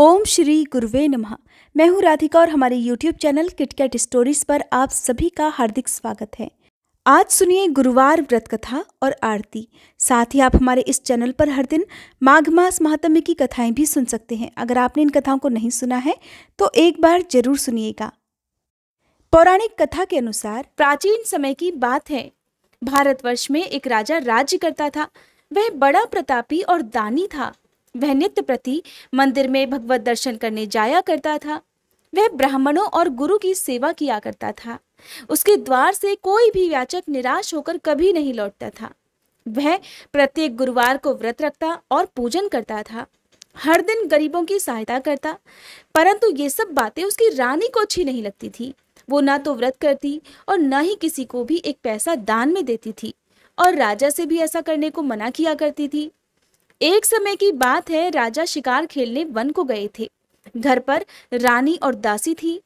ओम श्री गुरुवे नमः मैं हूं राधिका और हमारे यूट्यूब चैनल किटकैट स्टोरीज पर आप सभी का हार्दिक स्वागत है आज सुनिए गुरुवार व्रत कथा और आरती साथ ही आप हमारे इस चैनल पर हर दिन माघ मास महात्म्य की कथाएं भी सुन सकते हैं अगर आपने इन कथाओं को नहीं सुना है तो एक बार जरूर सुनिएगा पौराणिक कथा के अनुसार प्राचीन समय की बात है भारतवर्ष में एक राजा राज्य करता था वह बड़ा प्रतापी और दानी था वह नित्य प्रति मंदिर में भगवत दर्शन करने जाया करता था वह ब्राह्मणों और गुरु की सेवा किया करता था उसके द्वार से कोई भी याचक निराश होकर कभी नहीं लौटता था वह प्रत्येक गुरुवार को व्रत रखता और पूजन करता था हर दिन गरीबों की सहायता करता परंतु ये सब बातें उसकी रानी को अच्छी नहीं लगती थी वो ना तो व्रत करती और ना ही किसी को भी एक पैसा दान में देती थी और राजा से भी ऐसा करने को मना किया करती थी एक समय की बात है राजा शिकार खेलने वन को गए थे घर पर रानी और दासी थी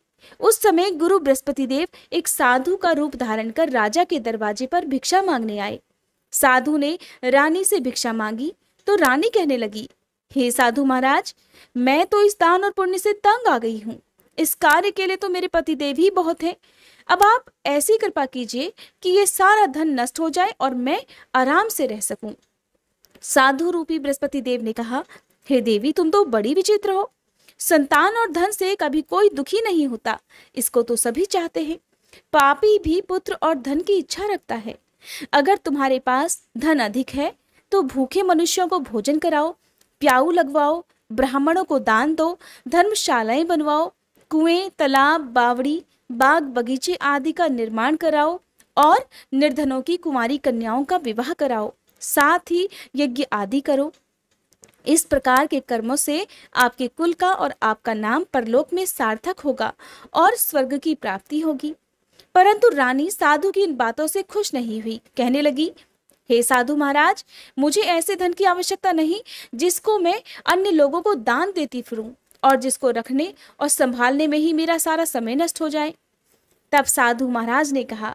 उस समय गुरु देव एक साधु का रूप धारण कर राजा के दरवाजे पर भिक्षा मांगने आए साधु ने रानी से भिक्षा मांगी तो रानी कहने लगी हे साधु महाराज मैं तो इस दान और पुण्य से तंग आ गई हूँ इस कार्य के लिए तो मेरे पति देव ही बहुत हैं अब आप ऐसी कृपा कीजिए कि ये सारा धन नष्ट हो जाए और मैं आराम से रह सकूं साधु रूपी बृहस्पति देव ने कहा हे देवी तुम तो बड़ी विचित्र हो संतान और धन से कभी कोई दुखी नहीं होता इसको तो सभी चाहते हैं पापी भी पुत्र और धन की इच्छा रखता है अगर तुम्हारे पास धन अधिक है तो भूखे मनुष्यों को भोजन कराओ प्याऊ लगवाओ ब्राह्मणों को दान दो धर्मशालाएं बनवाओ कुएं तालाब बावड़ी बाग बगीचे आदि का निर्माण कराओ और निर्धनों की कुमारी कन्याओं का विवाह कराओ साथ ही यज्ञ आदि करो इस प्रकार के कर्मों से आपके कुल का और आपका नाम परलोक में सार्थक होगा और स्वर्ग की प्राप्ति होगी परंतु रानी साधु की इन बातों से खुश नहीं हुई कहने लगी हे साधु महाराज मुझे ऐसे धन की आवश्यकता नहीं जिसको मैं अन्य लोगों को दान देती फिरूं और जिसको रखने और संभालने में ही मेरा सारा समय नष्ट हो जाए तब साधु महाराज ने कहा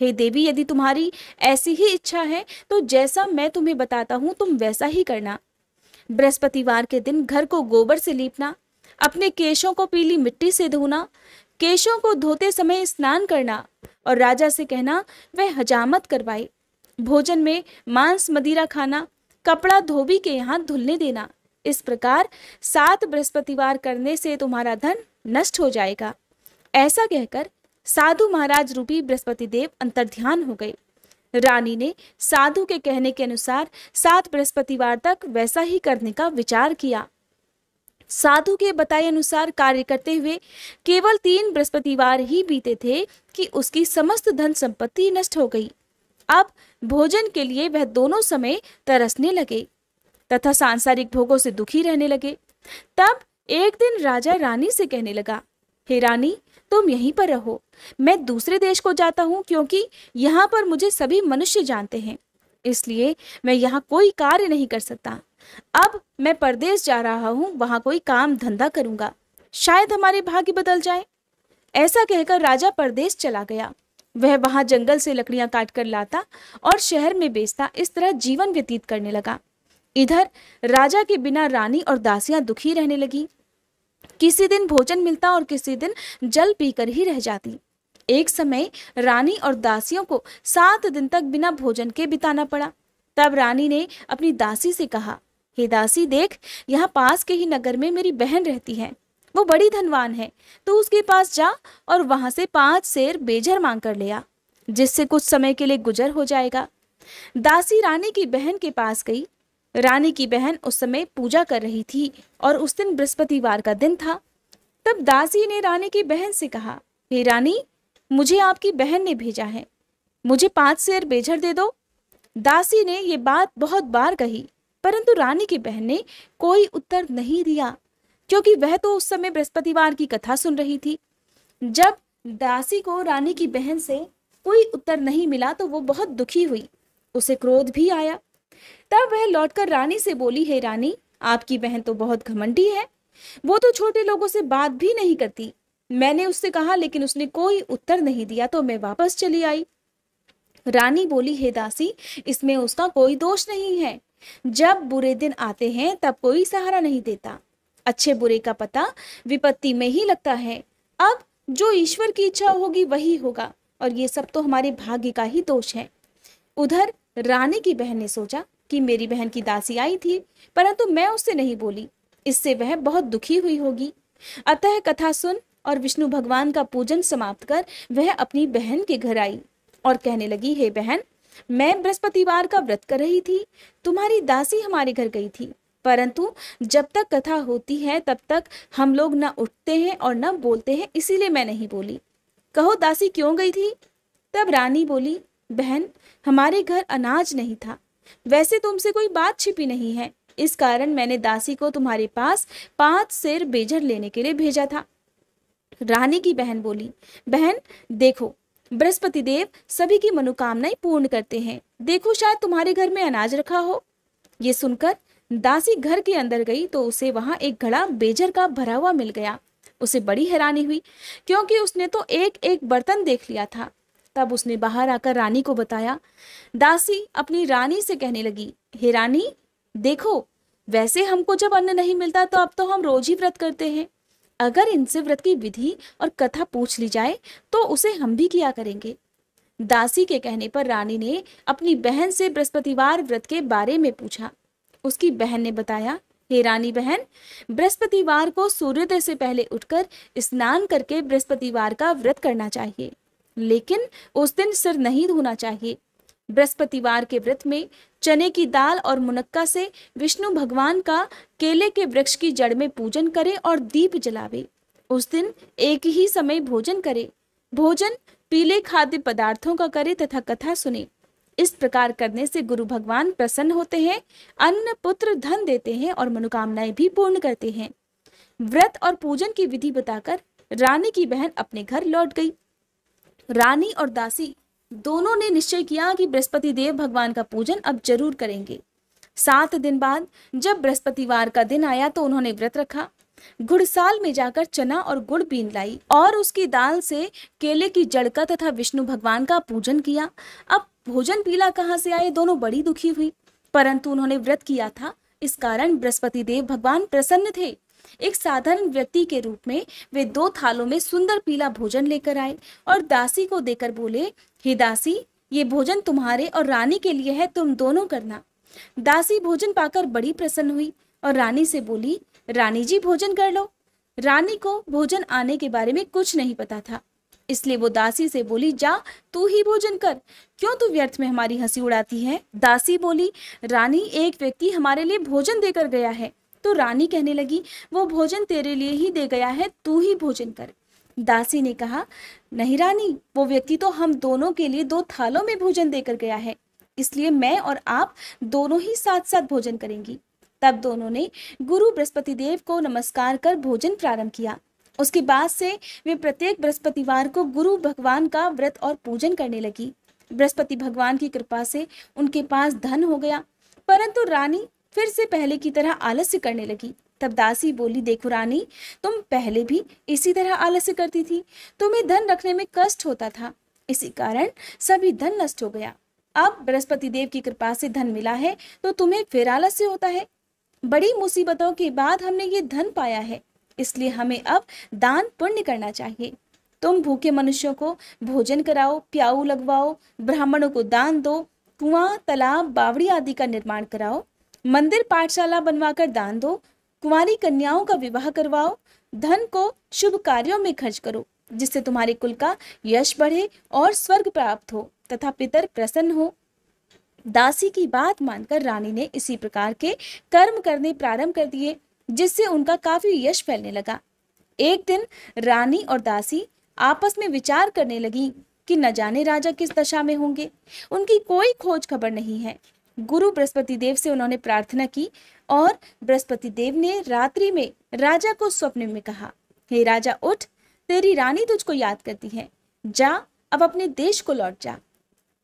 हे देवी यदि तुम्हारी ऐसी ही इच्छा है तो जैसा मैं तुम्हें बताता हूँ तुम वैसा ही करना बृहस्पतिवार के दिन घर को गोबर से लीपना अपने केशों को पीली मिट्टी से धोना केशों को धोते समय स्नान करना और राजा से कहना वह हजामत करवाए भोजन में मांस मदिरा खाना कपड़ा धोबी के यहाँ धुलने देना इस प्रकार सात बृहस्पतिवार करने से तुम्हारा धन नष्ट हो जाएगा ऐसा कहकर साधु महाराज रूपी बृहस्पति देव ध्यान हो गए रानी ने साधु के कहने के अनुसार सात बृहस्पतिवार तक वैसा ही करने का विचार किया साधु के बताए अनुसार कार्य करते हुए केवल तीन बृहस्पतिवार ही बीते थे कि उसकी समस्त धन संपत्ति नष्ट हो गई अब भोजन के लिए वह दोनों समय तरसने लगे तथा सांसारिक भोगों से दुखी रहने लगे तब एक दिन राजा रानी से कहने लगा हे रानी तुम यहीं पर रहो मैं दूसरे देश को जाता हूँ क्योंकि यहाँ पर मुझे सभी मनुष्य जानते हैं इसलिए मैं यहाँ कोई कार्य नहीं कर सकता अब मैं परदेश जा रहा हूँ वहाँ कोई काम धंधा करूँगा शायद हमारे भाग्य बदल जाए ऐसा कहकर राजा परदेश चला गया वह वहां जंगल से लकड़ियां काट कर लाता और शहर में बेचता इस तरह जीवन व्यतीत करने लगा इधर राजा के बिना रानी और दासियां दुखी रहने लगीं किसी दिन भोजन मिलता और किसी दिन जल पीकर ही रह जाती एक समय रानी और दासियों को सात दिन तक बिना भोजन के बिताना पड़ा तब रानी ने अपनी दासी से कहा हे दासी देख यहाँ पास के ही नगर में मेरी बहन रहती है वो बड़ी धनवान है तो उसके पास जा और वहां से पांच शेर बेजर मांग कर लिया जिससे कुछ समय के लिए गुजर हो जाएगा दासी रानी की बहन के पास गई रानी की बहन उस समय पूजा कर रही थी और उस दिन बृहस्पतिवार का दिन था तब दासी ने रानी की बहन से कहा हे रानी मुझे आपकी बहन ने भेजा है मुझे पांच शेर बेझर दे दो दासी ने ये बात बहुत बार कही परंतु रानी की बहन ने कोई उत्तर नहीं दिया क्योंकि वह तो उस समय बृहस्पतिवार की कथा सुन रही थी जब दासी को रानी की बहन से कोई उत्तर नहीं मिला तो वो बहुत दुखी हुई उसे क्रोध भी आया तब वह लौटकर रानी से बोली हे रानी आपकी बहन तो बहुत घमंडी है वो तो छोटे लोगों से बात भी नहीं करती मैंने उससे कहा लेकिन उसने कोई उत्तर नहीं दिया तो मैं वापस चली आई रानी बोली हे दासी इसमें उसका कोई दोष नहीं है जब बुरे दिन आते हैं तब कोई सहारा नहीं देता अच्छे बुरे का पता विपत्ति में ही लगता है अब जो ईश्वर की इच्छा होगी वही होगा और ये सब तो हमारे भाग्य का ही दोष है उधर रानी की बहन ने सोचा कि मेरी बहन की दासी आई थी परंतु मैं उससे नहीं बोली इससे वह बहुत दुखी हुई होगी अतः कथा सुन और विष्णु भगवान का पूजन समाप्त कर वह अपनी बहन के घर आई और कहने लगी हे बहन मैं बृहस्पतिवार का व्रत कर रही थी तुम्हारी दासी हमारे घर गई थी परंतु जब तक कथा होती है तब तक हम लोग न उठते हैं और न बोलते हैं इसीलिए मैं नहीं बोली कहो दासी क्यों गई थी तब रानी बोली बहन हमारे घर अनाज नहीं था वैसे तुमसे कोई बात छिपी नहीं है इस कारण मैंने दासी को तुम्हारे पास पांच सिर बेजर लेने के लिए भेजा था रानी की बहन बोली बहन देखो बृहस्पति देव सभी की मनोकामनाएं पूर्ण करते हैं देखो शायद तुम्हारे घर में अनाज रखा हो ये सुनकर दासी घर के अंदर गई तो उसे वहां एक घड़ा बेजर का भरा हुआ मिल गया उसे बड़ी हैरानी हुई क्योंकि उसने तो एक एक बर्तन देख लिया था तब उसने बाहर आकर रानी को बताया दासी अपनी रानी से कहने लगी हे रानी देखो वैसे हमको जब अन्न नहीं मिलता तो अब तो हम रोज ही व्रत करते हैं अगर इनसे व्रत की विधि और कथा पूछ ली जाए तो उसे हम भी किया करेंगे दासी के कहने पर रानी ने अपनी बहन से बृहस्पतिवार व्रत के बारे में पूछा उसकी बहन ने बताया हे रानी बहन बृहस्पतिवार को सूर्योदय से पहले उठकर स्नान करके बृहस्पतिवार का व्रत करना चाहिए लेकिन उस दिन सिर नहीं धोना चाहिए बृहस्पतिवार के व्रत में चने की दाल और मुनक्का से विष्णु भगवान का केले के वृक्ष की जड़ में पूजन करें और दीप जलावे उस दिन एक ही समय भोजन करे भोजन पीले खाद्य पदार्थों का करे तथा कथा सुने इस प्रकार करने से गुरु भगवान प्रसन्न होते हैं अन्न पुत्र धन देते हैं और मनोकामनाएं भी पूर्ण करते हैं व्रत और पूजन की विधि बताकर रानी की बहन अपने घर लौट गई रानी और दासी दोनों ने निश्चय किया कि बृहस्पति देव भगवान का पूजन अब जरूर करेंगे सात दिन बाद जब बृहस्पतिवार का दिन आया तो उन्होंने व्रत रखा गुड़साल में जाकर चना और गुड़ बीन लाई और उसकी दाल से केले की जड़ का तथा विष्णु भगवान का पूजन किया अब भोजन पीला कहाँ से आए दोनों बड़ी दुखी हुई परंतु उन्होंने व्रत किया था इस कारण बृहस्पति देव भगवान प्रसन्न थे एक साधारण व्यक्ति के रूप में वे दो थालों में सुंदर पीला भोजन लेकर आए और दासी को देकर बोले हे दासी ये भोजन तुम्हारे और रानी के लिए है तुम दोनों करना दासी भोजन पाकर बड़ी प्रसन्न हुई और रानी से बोली रानी जी भोजन कर लो रानी को भोजन आने के बारे में कुछ नहीं पता था इसलिए वो दासी से बोली जा तू ही भोजन कर क्यों तू व्यर्थ में हमारी हंसी उड़ाती है दासी बोली रानी एक व्यक्ति हमारे लिए भोजन देकर गया है तो रानी कहने लगी वो भोजन तेरे लिए ही दे गया है तू ही भोजन कर दासी ने कहा नहीं रानी वो व्यक्ति तो हम दोनों के लिए दो थालों में भोजन देकर गया है इसलिए मैं और आप दोनों ही साथ साथ भोजन करेंगी तब दोनों ने गुरु बृहस्पति देव को नमस्कार कर भोजन प्रारंभ किया उसके बाद से वे प्रत्येक बृहस्पतिवार को गुरु भगवान का व्रत और पूजन करने लगी बृहस्पति भगवान की कृपा से उनके पास धन हो गया परंतु रानी फिर से पहले की तरह आलस्य करने लगी तब दासी बोली देखो रानी तुम पहले भी इसी तरह आलस्य करती थी तुम्हें धन रखने में कष्ट होता था इसी कारण सभी धन नष्ट हो गया अब बृहस्पति देव की कृपा से धन मिला है तो तुम्हें फिर आलस्य होता है बड़ी मुसीबतों के बाद हमने ये धन पाया है इसलिए हमें अब दान पुण्य करना चाहिए तुम भूखे मनुष्यों को भोजन कराओ प्याऊ लगवाओ ब्राह्मणों को दान दो कुआं तालाब बावड़ी आदि का निर्माण कराओ मंदिर पाठशाला बनवाकर दान दो कुमारी कन्याओं का विवाह करवाओ धन को शुभ कार्यों में खर्च करो जिससे तुम्हारे कुल का यश बढ़े और स्वर्ग प्राप्त हो तथा पितर प्रसन्न हो दासी की बात मानकर रानी ने इसी प्रकार के कर्म करने प्रारंभ कर दिए जिससे उनका काफी यश फैलने लगा एक दिन रानी और दासी आपस में विचार करने लगी कि न जाने राजा किस दशा में होंगे उनकी कोई खोज खबर नहीं है गुरु बृहस्पति देव से उन्होंने प्रार्थना की और बृहस्पति देव ने रात्रि में राजा को स्वप्न में कहा हे राजा उठ तेरी रानी तुझको याद करती है जा अब अपने देश को लौट जा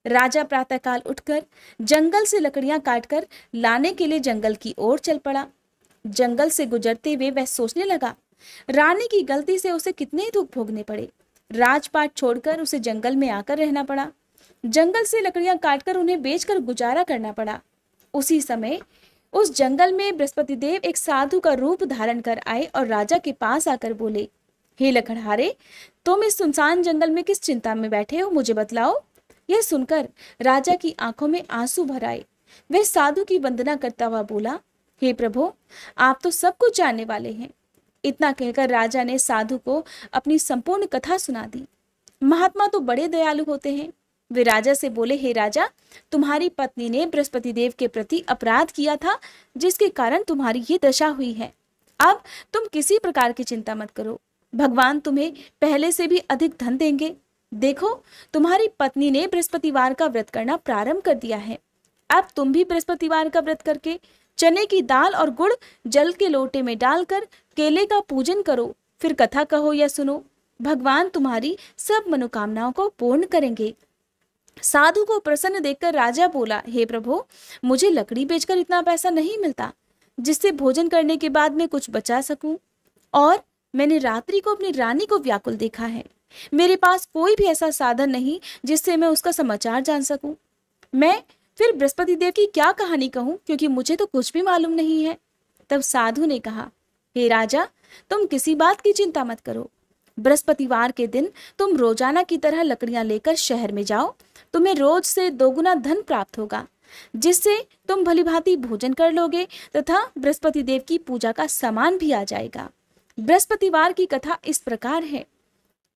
राजा प्रातःकाल उठकर जंगल से लकड़ियां काटकर लाने के लिए जंगल की ओर चल पड़ा जंगल से गुजरते हुए वह सोचने लगा रानी की गलती से उसे कितने दुख भोगने पड़े राजपाट छोड़कर उसे जंगल में आकर रहना पड़ा जंगल से लकड़ियां काटकर उन्हें बेचकर गुजारा करना पड़ा उसी समय उस जंगल में बृहस्पति देव एक साधु का रूप धारण कर आए और राजा के पास आकर बोले हे लखड़हारे तुम इस सुनसान जंगल में किस चिंता में बैठे हो मुझे बतलाओ यह सुनकर राजा की आंखों में आंसू भर आए वह साधु की वंदना करता हुआ बोला हे प्रभु आप तो सब कुछ जानने वाले हैं इतना कहकर राजा ने साधु को अपनी संपूर्ण कथा सुना दी महात्मा तो बड़े दयालु होते हैं वे राजा से बोले हे राजा तुम्हारी पत्नी ने बृहस्पति देव के प्रति अपराध किया था जिसके कारण तुम्हारी ये दशा हुई है अब तुम किसी प्रकार की चिंता मत करो भगवान तुम्हें पहले से भी अधिक धन देंगे देखो तुम्हारी पत्नी ने बृहस्पतिवार का व्रत करना प्रारंभ कर दिया है अब तुम भी बृहस्पतिवार का व्रत करके चने की दाल और गुड़ जल के लोटे में डालकर केले का पूजन करो फिर कथा कहो या सुनो भगवान तुम्हारी सब मनोकामनाओं को पूर्ण करेंगे साधु को प्रसन्न देखकर राजा बोला हे प्रभु मुझे लकड़ी बेचकर इतना पैसा नहीं मिलता जिससे भोजन करने के बाद मैं कुछ बचा सकूं और मैंने रात्रि को अपनी रानी को व्याकुल देखा है मेरे पास कोई भी ऐसा साधन नहीं जिससे मैं उसका समाचार जान सकूं मैं फिर बृहस्पति देव की क्या कहानी कहूं क्योंकि मुझे तो कुछ भी मालूम नहीं है तब साधु ने कहा हे राजा तुम किसी बात की चिंता मत करो बृहस्पतिवार के दिन तुम रोजाना की तरह लकड़ियां लेकर शहर में जाओ तुम्हें रोज से दोगुना धन प्राप्त होगा जिससे तुम भलीभांति भोजन कर लोगे तथा बृहस्पति देव की पूजा का सामान भी आ जाएगा बृहस्पतिवार की कथा इस प्रकार है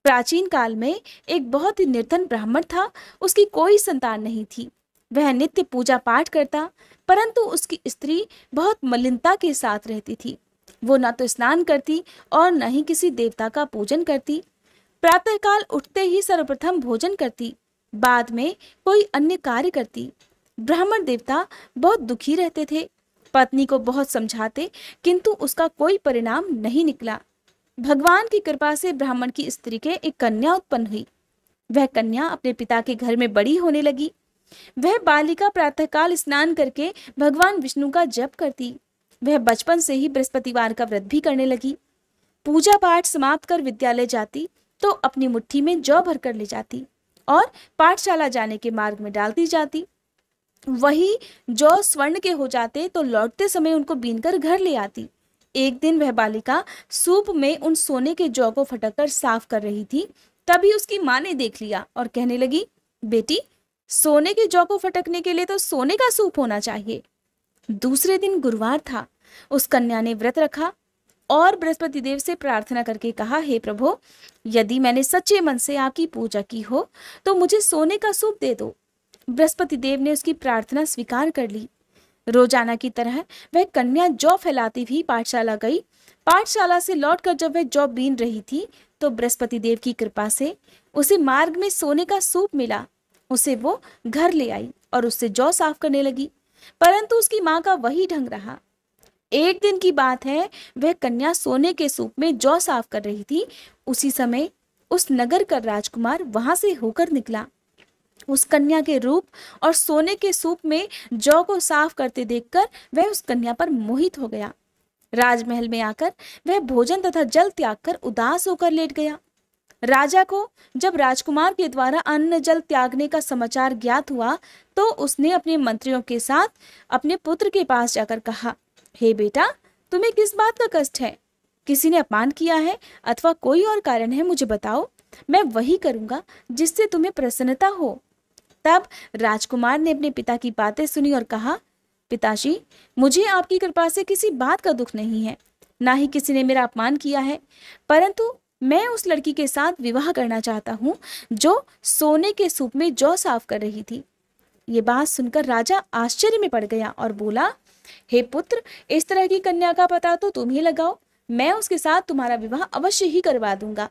प्राचीन काल में एक बहुत ही निर्धन ब्राह्मण था उसकी कोई संतान नहीं थी वह नित्य पूजा पाठ करता परंतु उसकी स्त्री बहुत मलिनता के साथ रहती थी वो न तो स्नान करती और न ही किसी देवता का पूजन करती प्रातःकाल उठते ही सर्वप्रथम भोजन करती बाद में कोई अन्य कार्य करती ब्राह्मण देवता बहुत दुखी रहते थे पत्नी को बहुत समझाते किंतु उसका कोई परिणाम नहीं निकला भगवान की कृपा से ब्राह्मण की स्त्री के एक कन्या उत्पन्न हुई वह कन्या अपने पिता के घर में बड़ी होने लगी वह बालिका प्रातःकाल स्नान करके भगवान विष्णु का जप करती वह बचपन से ही बृहस्पतिवार का व्रत भी करने लगी पूजा पाठ समाप्त कर विद्यालय जाती तो अपनी मुट्ठी में जौ भरकर ले जाती और पाठशाला जाने के मार्ग में डाल दी जाती वही जो स्वर्ण के हो जाते तो लौटते समय उनको बीनकर घर ले आती एक दिन वह बालिका सूप में उन सोने के जौ को फटककर साफ कर रही थी तभी उसकी माँ ने देख लिया और कहने लगी बेटी सोने के जौ को फटकने के लिए तो सोने का सूप होना चाहिए दूसरे दिन गुरुवार था उस कन्या ने व्रत रखा और बृहस्पति देव से प्रार्थना करके कहा हे प्रभु यदि मैंने सच्चे मन से आपकी पूजा की हो तो मुझे सोने का सूप दे दो बृहस्पति देव ने उसकी प्रार्थना स्वीकार कर ली रोजाना की तरह वह कन्या जौ फैलाती हुई पाठशाला गई पाठशाला से लौटकर जब वह जौ बीन रही थी तो बृहस्पति देव की कृपा से उसे मार्ग में सोने का सूप मिला उसे वो घर ले आई और उससे जौ साफ करने लगी परंतु उसकी माँ का वही ढंग रहा एक दिन की बात है वह कन्या सोने के सूप में जौ साफ कर रही थी उसी समय उस नगर का राजकुमार वहां से होकर निकला उस कन्या के रूप और सोने के सूप में जौ को साफ करते देखकर वह उस कन्या पर मोहित हो गया राजमहल में आकर वह भोजन तथा जल त्याग कर उदास होकर लेट गया राजा को जब राजकुमार के द्वारा अन्न जल त्यागने का समाचार ज्ञात हुआ तो उसने अपने मंत्रियों के साथ अपने पुत्र के पास जाकर कहा हे बेटा तुम्हें किस बात का कष्ट है किसी ने अपमान किया है अथवा कोई और कारण है मुझे बताओ मैं वही करूँगा जिससे तुम्हें प्रसन्नता हो तब राजकुमार ने अपने पिता की बातें सुनी और कहा पिताजी मुझे आपकी कृपा से किसी बात का दुख नहीं है ना ही किसी ने मेरा अपमान किया है परंतु मैं उस लड़की के साथ विवाह करना चाहता हूँ जो सोने के सूप में जौ साफ कर रही थी ये बात सुनकर राजा आश्चर्य में पड़ गया और बोला हे पुत्र इस तरह की कन्या का पता तो तुम ही लगाओ मैं उसके साथ तुम्हारा विवाह अवश्य ही करवा दूंगा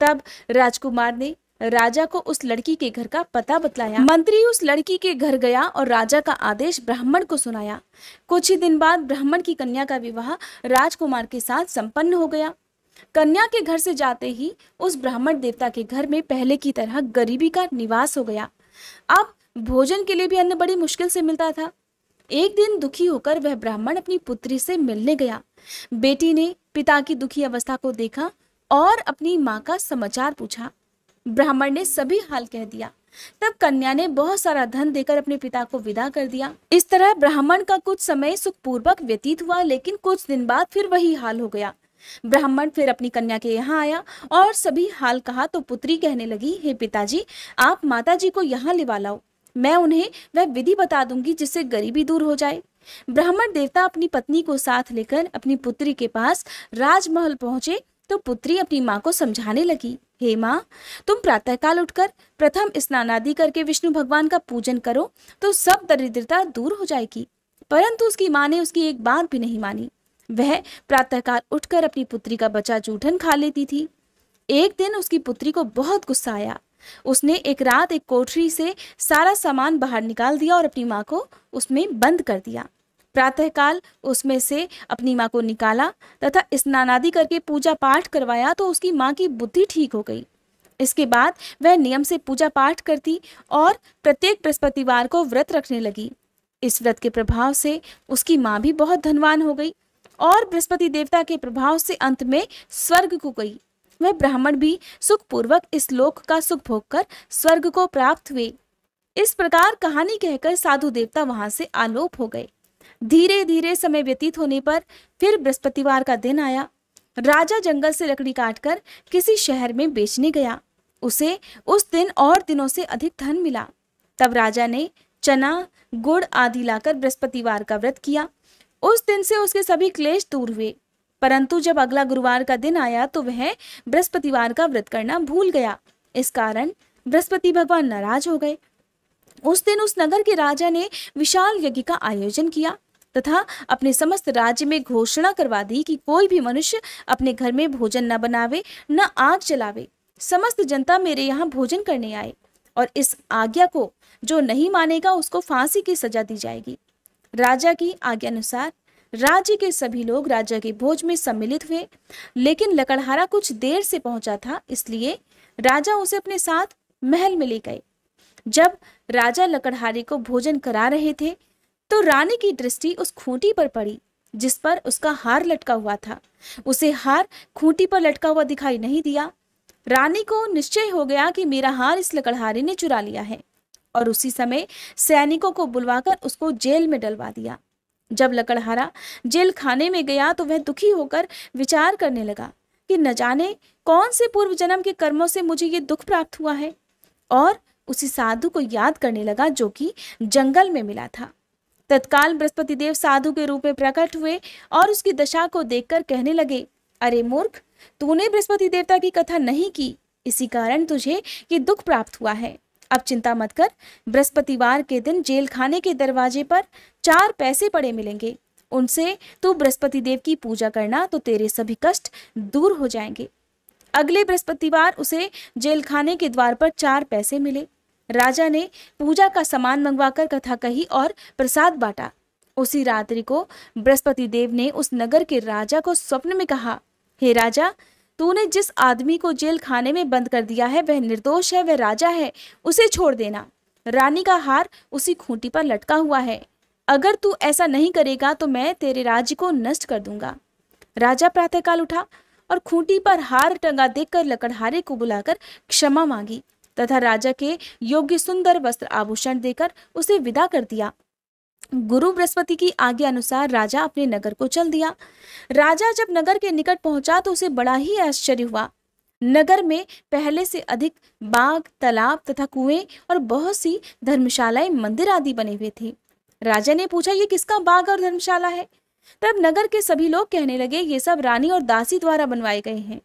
तब राजकुमार ने राजा को उस लड़की के घर का पता बतलाया मंत्री उस लड़की के घर गया और राजा का आदेश ब्राह्मण को सुनाया कुछ ही दिन बाद ब्राह्मण की कन्या का विवाह राजकुमार के साथ संपन्न हो गया कन्या के घर से जाते ही उस ब्राह्मण देवता के घर में पहले की तरह गरीबी का निवास हो गया अब भोजन के लिए भी अन्न बड़ी मुश्किल से मिलता था एक दिन दुखी होकर वह ब्राह्मण अपनी पुत्री से मिलने गया बेटी ने पिता की दुखी अवस्था को देखा और अपनी माँ का समाचार पूछा ब्राह्मण ने सभी हाल कह दिया तब कन्या ने बहुत सारा धन देकर अपने पिता को विदा कर दिया इस तरह ब्राह्मण का कुछ समय सुखपूर्वक व्यतीत हुआ लेकिन कुछ दिन बाद फिर वही हाल हो गया ब्राह्मण फिर अपनी कन्या के यहाँ आया और सभी हाल कहा तो पुत्री कहने लगी हे पिताजी आप माताजी को यहाँ लिवा लाओ मैं उन्हें वह विधि बता दूंगी जिससे गरीबी दूर हो जाए ब्राह्मण देवता अपनी पत्नी को साथ लेकर अपनी पुत्री के पास राजमहल पहुंचे तो पुत्री अपनी माँ को समझाने लगी हे माँ तुम प्रातःकाल उठकर प्रथम स्नान आदि करके विष्णु भगवान का पूजन करो तो सब दरिद्रता दूर हो जाएगी परंतु उसकी माँ ने उसकी एक बात भी नहीं मानी वह प्रातःकाल उठकर अपनी पुत्री का बचा जूठन खा लेती थी एक दिन उसकी पुत्री को बहुत गुस्सा आया उसने एक रात एक कोठरी से सारा सामान बाहर निकाल दिया और अपनी माँ को उसमें बंद कर दिया प्रातःकाल उसमें से अपनी माँ को निकाला तथा स्नानादि करके पूजा पाठ करवाया तो उसकी माँ की बुद्धि ठीक हो गई इसके बाद वह नियम से पूजा पाठ करती और प्रत्येक बृहस्पतिवार को व्रत रखने लगी इस व्रत के प्रभाव से उसकी माँ भी बहुत धनवान हो गई और बृहस्पति देवता के प्रभाव से अंत में स्वर्ग को गई वह ब्राह्मण भी सुखपूर्वक इस लोक का सुख भोग कर स्वर्ग को प्राप्त हुए इस प्रकार कहानी कहकर साधु देवता वहां से आलोप हो गए धीरे धीरे समय व्यतीत होने पर फिर बृहस्पतिवार का दिन आया राजा जंगल से लकड़ी काटकर किसी शहर में बेचने गया उसे उस दिन और दिनों से अधिक धन मिला तब राजा ने चना गुड़ आदि लाकर बृहस्पतिवार का व्रत किया उस दिन से उसके सभी क्लेश दूर हुए परंतु जब अगला गुरुवार का दिन आया तो वह बृहस्पतिवार का व्रत करना भूल गया इस कारण बृहस्पति भगवान नाराज हो गए उस दिन उस नगर के राजा ने विशाल यज्ञ का आयोजन किया तथा अपने समस्त राज्य में घोषणा करवा दी कि कोई भी मनुष्य अपने घर में भोजन न बनावे न आग जलावे समस्त जनता मेरे यहाँ भोजन करने आए और इस आज्ञा को जो नहीं मानेगा उसको फांसी की सजा दी जाएगी राजा की आज्ञा अनुसार राज्य के सभी लोग राजा के भोज में सम्मिलित हुए लेकिन लकड़हारा कुछ देर से पहुंचा था इसलिए राजा उसे अपने साथ महल में ले गए जब राजा लकड़हारे को भोजन करा रहे थे तो रानी की दृष्टि उस खूंटी पर पड़ी जिस पर उसका हार लटका हुआ था उसे हार खूंटी पर लटका हुआ दिखाई नहीं दिया रानी को निश्चय हो गया कि मेरा हार इस लकड़हारे ने चुरा लिया है और उसी समय सैनिकों को बुलवाकर उसको जेल में डलवा दिया जब लकड़हारा जेल खाने में गया तो वह दुखी होकर विचार करने लगा कि न जाने कौन से पूर्व जन्म के कर्मों से मुझे ये दुख प्राप्त हुआ है और उसी साधु को याद करने लगा जो कि जंगल में मिला था तत्काल बृहस्पति देव साधु के रूप में प्रकट हुए और उसकी दशा को देखकर कहने लगे अरे मूर्ख तूने बृहस्पति देवता की कथा नहीं की इसी कारण तुझे ये दुख प्राप्त हुआ है अब चिंता मत कर बृहस्पतिवार के दिन जेल खाने के दरवाजे पर चार पैसे पड़े मिलेंगे उनसे तू बृहस्पति देव की पूजा करना तो तेरे सभी कष्ट दूर हो जाएंगे अगले बृहस्पतिवार उसे जेल खाने के द्वार पर चार पैसे मिले राजा ने पूजा का सामान मंगवाकर कथा कही और प्रसाद बांटा उसी रात्रि को बृहस्पति देव ने उस नगर के राजा को स्वप्न में कहा हे राजा तूने जिस आदमी को जेल खाने में बंद कर दिया है वह निर्दोष है वह राजा है उसे छोड़ देना रानी का हार उसी खूंटी पर लटका हुआ है अगर तू ऐसा नहीं करेगा तो मैं तेरे राज्य को नष्ट कर दूंगा राजा प्रातःकाल उठा और खूंटी पर हार टंगा देखकर लकड़हारे को बुलाकर क्षमा मांगी तथा राजा के योग्य सुंदर वस्त्र आभूषण देकर उसे विदा कर दिया गुरु बृहस्पति की आज्ञा अनुसार राजा अपने नगर को चल दिया राजा जब नगर के निकट पहुंचा तो उसे बड़ा ही आश्चर्य हुआ नगर में पहले से अधिक बाग तालाब तथा कुएं और बहुत सी धर्मशालाएं मंदिर आदि बने हुए थे राजा ने पूछा ये किसका बाग और धर्मशाला है तब नगर के सभी लोग कहने लगे ये सब रानी और दासी द्वारा बनवाए गए हैं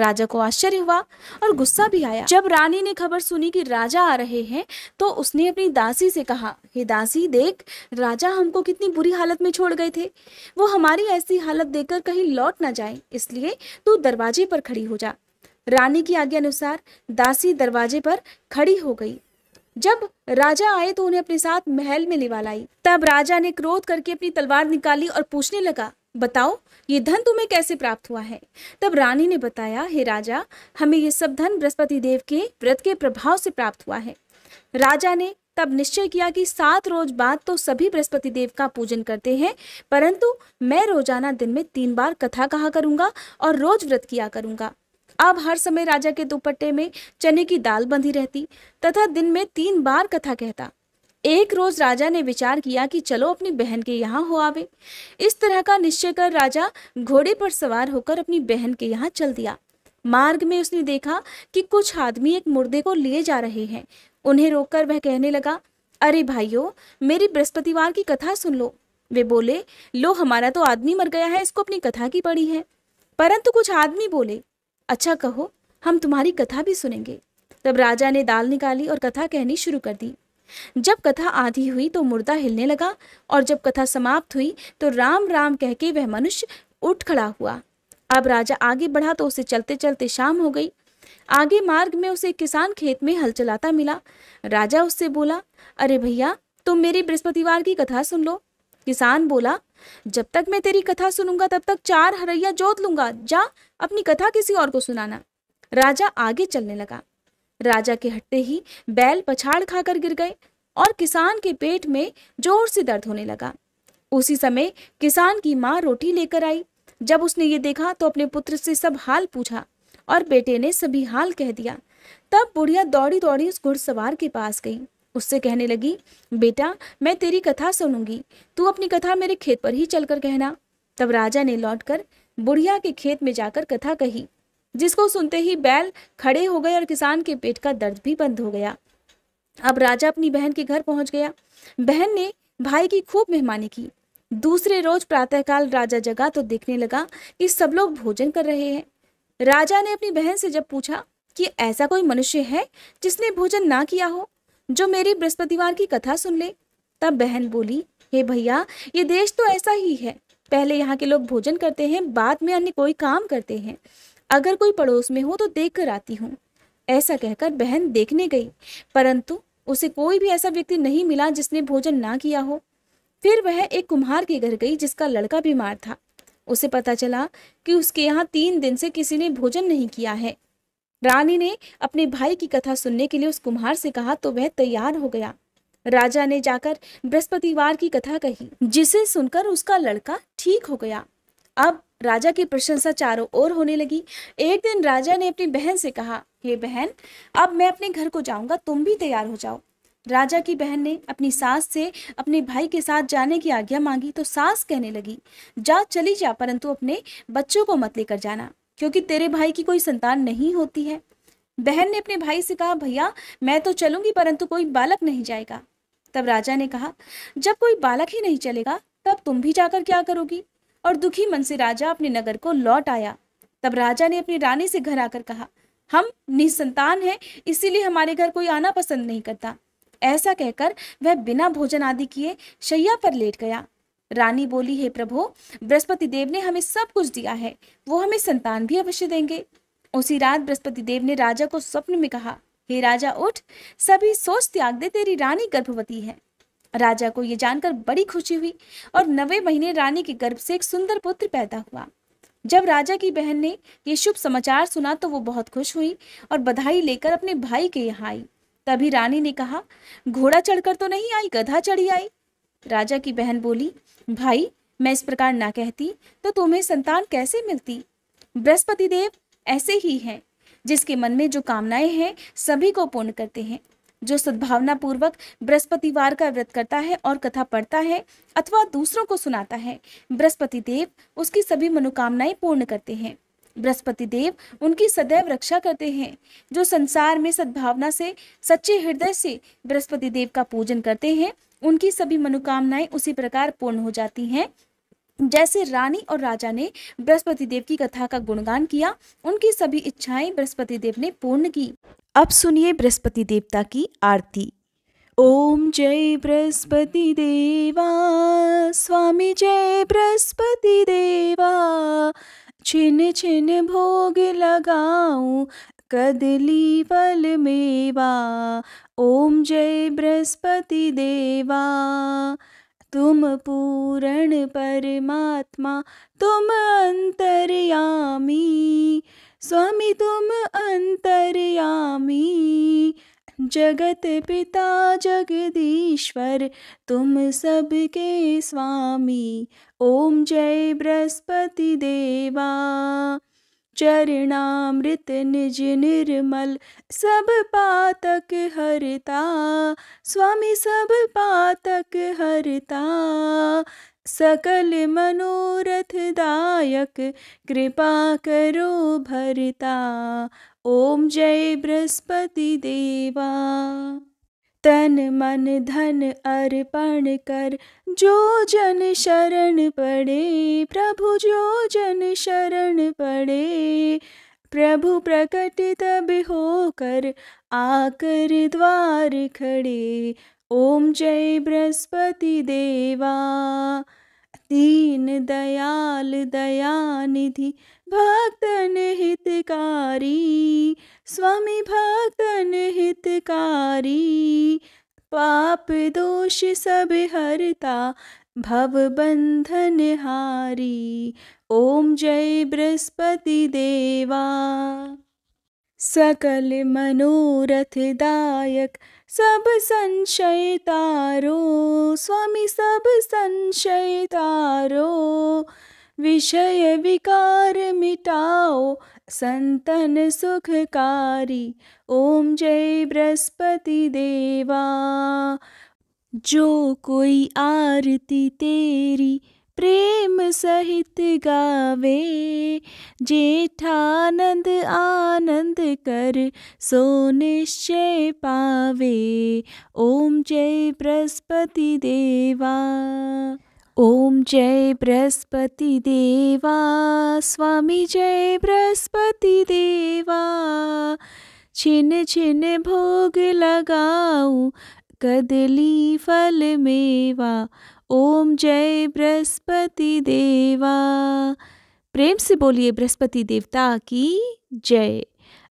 राजा को आश्चर्य हुआ और गुस्सा भी आया जब रानी ने खबर सुनी कि राजा आ रहे हैं तो उसने अपनी दासी से कहा हे दासी देख राजा हमको कितनी बुरी हालत में छोड़ गए थे वो हमारी ऐसी हालत देखकर कहीं लौट ना जाए इसलिए तू दरवाजे पर खड़ी हो जा रानी की आज्ञा अनुसार दासी दरवाजे पर खड़ी हो गई जब राजा आए तो उन्हें अपने साथ महल में लिवा लाई तब राजा ने क्रोध करके अपनी तलवार निकाली और पूछने लगा बताओ ये धन तुम्हें कैसे प्राप्त हुआ है तब रानी ने बताया हे राजा हमें ये सब धन बृहस्पति देव के व्रत के प्रभाव से प्राप्त हुआ है राजा ने तब निश्चय किया कि सात रोज बाद तो सभी बृहस्पति देव का पूजन करते हैं परंतु मैं रोजाना दिन में तीन बार कथा कहा करूंगा और रोज व्रत किया करूंगा अब हर समय राजा के दुपट्टे में चने की दाल बंधी रहती तथा दिन में तीन बार कथा कहता एक रोज राजा ने विचार किया कि चलो अपनी बहन के यहाँ हो आवे इस तरह का निश्चय कर राजा घोड़े पर सवार होकर अपनी बहन के यहाँ चल दिया मार्ग में उसने देखा कि कुछ आदमी एक मुर्दे को लिए जा रहे हैं उन्हें रोककर वह कहने लगा अरे भाइयों मेरी बृहस्पतिवार की कथा सुन लो वे बोले लो हमारा तो आदमी मर गया है इसको अपनी कथा की पड़ी है परंतु कुछ आदमी बोले अच्छा कहो हम तुम्हारी कथा भी सुनेंगे तब राजा ने दाल निकाली और कथा कहनी शुरू कर दी जब कथा आधी हुई तो मुर्दा हिलने लगा और जब कथा समाप्त हुई तो राम राम कह के वह मनुष्य उठ खड़ा हुआ अब राजा आगे बढ़ा तो उसे चलते चलते शाम हो गई आगे मार्ग में उसे किसान खेत में हल चलाता मिला राजा उससे बोला अरे भैया तुम मेरी बृहस्पतिवार की कथा सुन लो किसान बोला जब तक मैं तेरी कथा सुनूंगा तब तक चार हरैया जोत लूंगा जा अपनी कथा किसी और को सुनाना राजा आगे चलने लगा राजा के हटते ही बैल पछाड़ खाकर गिर गए और किसान के पेट में जोर से दर्द होने लगा उसी समय किसान की माँ रोटी लेकर आई जब उसने ये देखा तो अपने पुत्र से सब हाल पूछा और बेटे ने सभी हाल कह दिया तब बुढ़िया दौड़ी दौड़ी उस घुड़सवार के पास गई उससे कहने लगी बेटा मैं तेरी कथा सुनूंगी तू अपनी कथा मेरे खेत पर ही चलकर कहना तब राजा ने लौटकर बुढ़िया के खेत में जाकर कथा कही जिसको सुनते ही बैल खड़े हो गए और किसान के पेट का दर्द भी बंद हो गया अब राजा अपनी बहन के घर पहुंच गया बहन ने भाई की खूब मेहमानी की दूसरे रोज प्रातःकाल राजा जगा तो देखने लगा कि सब लोग भोजन कर रहे हैं राजा ने अपनी बहन से जब पूछा कि ऐसा कोई मनुष्य है जिसने भोजन ना किया हो जो मेरी बृहस्पतिवार की कथा सुन ले तब बहन बोली हे भैया ये देश तो ऐसा ही है पहले यहाँ के लोग भोजन करते हैं बाद में अन्य कोई काम करते हैं अगर कोई पड़ोस में हो तो देख कर आती हूँ ऐसा कहकर बहन देखने गई परंतु उसे कोई भी ऐसा व्यक्ति नहीं मिला जिसने भोजन ना किया हो फिर वह एक कुम्हार के घर गई जिसका लड़का बीमार था उसे पता चला कि उसके यहाँ तीन दिन से किसी ने भोजन नहीं किया है रानी ने अपने भाई की कथा सुनने के लिए उस कुम्हार से कहा तो वह तैयार हो गया राजा ने जाकर बृहस्पतिवार की कथा कही जिसे सुनकर उसका लड़का ठीक हो गया अब राजा की प्रशंसा चारों ओर होने लगी एक दिन राजा ने अपनी बहन से कहा हे बहन अब मैं अपने घर को जाऊंगा तुम भी तैयार हो जाओ राजा की बहन ने अपनी सास से अपने भाई के साथ जाने की आज्ञा मांगी तो सास कहने लगी जा चली जा परंतु अपने बच्चों को मत लेकर जाना क्योंकि तेरे भाई की कोई संतान नहीं होती है बहन ने अपने भाई से कहा भैया मैं तो चलूंगी परंतु कोई बालक नहीं जाएगा तब राजा ने कहा जब कोई बालक ही नहीं चलेगा तब तुम भी जाकर क्या करोगी और दुखी मन से राजा अपने नगर को लौट आया तब राजा ने अपनी रानी से घर आकर कहा हम निसंतान हैं इसीलिए हमारे घर कोई आना पसंद नहीं करता ऐसा कहकर वह बिना भोजन आदि किए शैया पर लेट गया रानी बोली हे प्रभु बृहस्पति देव ने हमें सब कुछ दिया है वो हमें संतान भी अवश्य देंगे उसी रात बृहस्पति देव ने राजा को स्वप्न में कहा हे राजा उठ सभी सोच त्याग दे तेरी रानी गर्भवती है राजा को ये जानकर बड़ी खुशी हुई और नवे महीने रानी के गर्भ से एक सुंदर पुत्र पैदा हुआ जब राजा की बहन ने ये शुभ समाचार सुना तो वो बहुत खुश हुई और बधाई लेकर अपने भाई के यहाँ आई तभी रानी ने कहा घोड़ा चढ़कर तो नहीं आई गधा चढ़ी आई राजा की बहन बोली भाई मैं इस प्रकार ना कहती तो तुम्हें संतान कैसे मिलती बृहस्पति देव ऐसे ही हैं जिसके मन में जो कामनाएं हैं सभी को पूर्ण करते हैं जो सद्भावना पूर्वक बृहस्पतिवार का व्रत करता है और कथा पढ़ता है अथवा दूसरों को सुनाता है बृहस्पति देव उसकी सभी मनोकामनाएं पूर्ण करते हैं बृहस्पति देव उनकी सदैव रक्षा करते हैं जो संसार में सद्भावना से सच्चे हृदय से बृहस्पति देव का पूजन करते हैं उनकी सभी मनोकामनाएं उसी प्रकार पूर्ण हो जाती हैं जैसे रानी और राजा ने बृहस्पति देव की कथा का गुणगान किया उनकी सभी इच्छाएं बृहस्पति देव ने पूर्ण की अब सुनिए बृहस्पति देवता की आरती ओम जय बृहस्पति देवा स्वामी जय बृहस्पति देवा छिन छिन भोग लगाऊं कदली फल मेवा ओम जय बृहस्पति देवा तुम पूरण परमात्मा तुम अंतर्यामी स्वामी तुम अंतर्यामी जगत पिता जगदीश्वर तुम सबके स्वामी ओम जय बृहस्पति देवा चरणामृत निज निर्मल सब पातक हरिता स्वामी सब पातक हरिता सकल मनोरथ दायक कृपा करो भरिता ओम जय बृहस्पति देवा तन मन धन अर्पण कर जो जन शरण पड़े प्रभु जो जन शरण पड़े प्रभु प्रकट तब होकर आकर द्वार खड़े ओम जय बृहस्पति देवा दीन दयाल दयानिधि भक्तन हितकारी स्वामी भक्तन हितकारी पाप दोष सब हरता भव बंधन हारी ओम जय बृहस्पति देवा सकल मनोरथ दायक सब संशय तारो स्वामी सब संशय तारो विषय विकार मिटाओ संतन सुखकारी ओम जय बृहस्पति देवा जो कोई आरती तेरी प्रेम सहित गावे जेठानंद आनंद कर सो निश्चय पावे ओम जय बृहस्पति देवा ओम जय बृहस्पति देवा स्वामी जय बृहस्पति देवा छिन छिन भोग लगाऊ कदली फल मेवा ओम जय बृहस्पति देवा प्रेम से बोलिए बृहस्पति देवता की जय